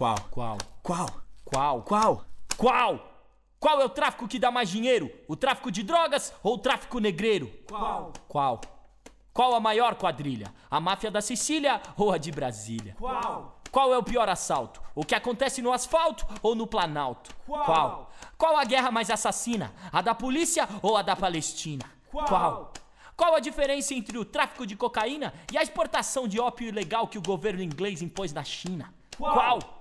Qual? Qual? Qual? Qual? Qual? Qual? Qual é o tráfico que dá mais dinheiro? O tráfico de drogas ou o tráfico negreiro? Qual? Qual? Qual a maior quadrilha? A máfia da Sicília ou a de Brasília? Qual? Qual é o pior assalto? O que acontece no asfalto ou no planalto? Qual? Qual, Qual a guerra mais assassina? A da polícia ou a da Palestina? Qual? Qual? Qual a diferença entre o tráfico de cocaína e a exportação de ópio ilegal que o governo inglês impôs na China? Qual? Qual?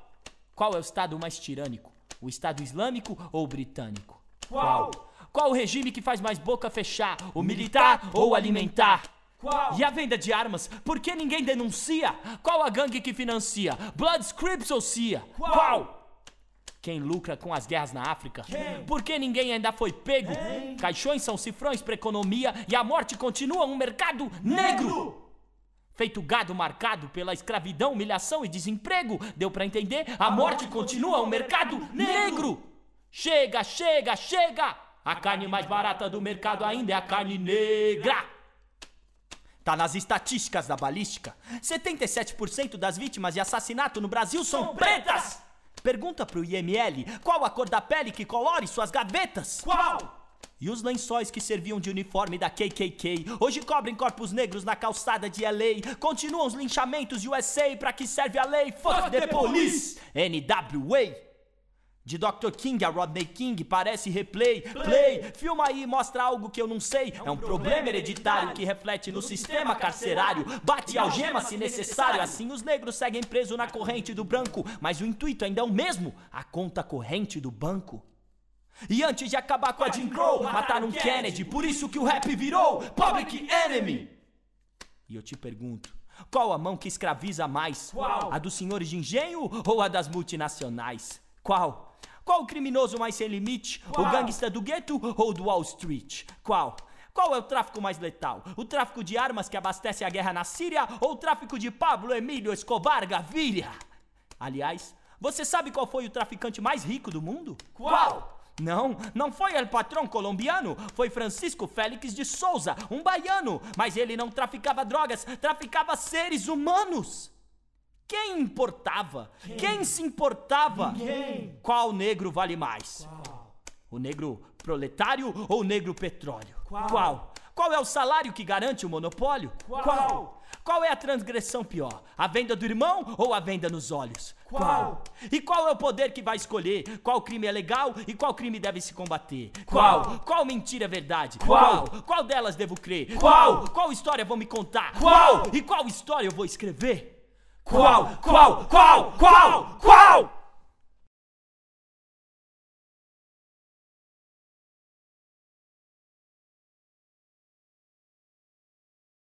Qual é o Estado mais tirânico? O Estado Islâmico ou o Britânico? Qual? Qual o regime que faz mais boca fechar? O militar, militar ou alimentar? Qual? E a venda de armas? Por que ninguém denuncia? Qual a gangue que financia? Bloods, Crips ou CIA? Qual? Qual? Quem lucra com as guerras na África? Quem? Por que ninguém ainda foi pego? Caixões são cifrões para economia e a morte continua um mercado negro. negro. Feito gado marcado pela escravidão, humilhação e desemprego, deu para entender? A morte continua o mercado negro! Chega, chega, chega! A carne mais barata do mercado ainda é a carne negra! Tá nas estatísticas da balística. 77% das vítimas de assassinato no Brasil são pretas! Pergunta pro IML qual a cor da pele que colore suas gavetas? Qual? E os lençóis que serviam de uniforme da KKK hoje cobrem corpos negros na calçada de LA. Continuam os linchamentos USA para que serve a lei. Fuck, Fuck the, the police. police! NWA! De Dr. King a Rodney King, parece replay, play, play. filma aí e mostra algo que eu não sei. É um, é um problema hereditário que reflete no sistema carcerário. Bate então, algema se necessário. Assim os negros seguem presos na corrente do branco, mas o intuito ainda é o mesmo: a conta corrente do banco. E antes de acabar com a Jim Crow, mataram Kennedy, por isso que o rap virou Public Enemy. E eu te pergunto, qual a mão que escraviza mais? Qual? A dos senhores de engenho ou a das multinacionais? Qual? Qual o criminoso mais sem limite? Qual? O gangsta do gueto ou do Wall Street? Qual? Qual é o tráfico mais letal? O tráfico de armas que abastece a guerra na Síria ou o tráfico de Pablo Emílio Escobar Gaviria? Aliás, você sabe qual foi o traficante mais rico do mundo? Qual? Não, não foi El Patrão colombiano, foi Francisco Félix de Souza, um baiano, mas ele não traficava drogas, traficava seres humanos. Quem importava? Quem, Quem se importava? Ninguém. Qual negro vale mais? Qual? O negro proletário ou o negro petróleo? Qual? Qual? Qual é o salário que garante o monopólio? Qual? Qual? Qual é a transgressão pior? A venda do irmão ou a venda nos olhos? Qual? qual? E qual é o poder que vai escolher? Qual crime é legal e qual crime deve se combater? Qual? Qual, qual mentira é verdade? Qual? qual? qual? delas devo crer? Qual? Qual história vão me contar? Qual? E qual história eu vou escrever? Qual? Qual? Qual? Qual? Qual?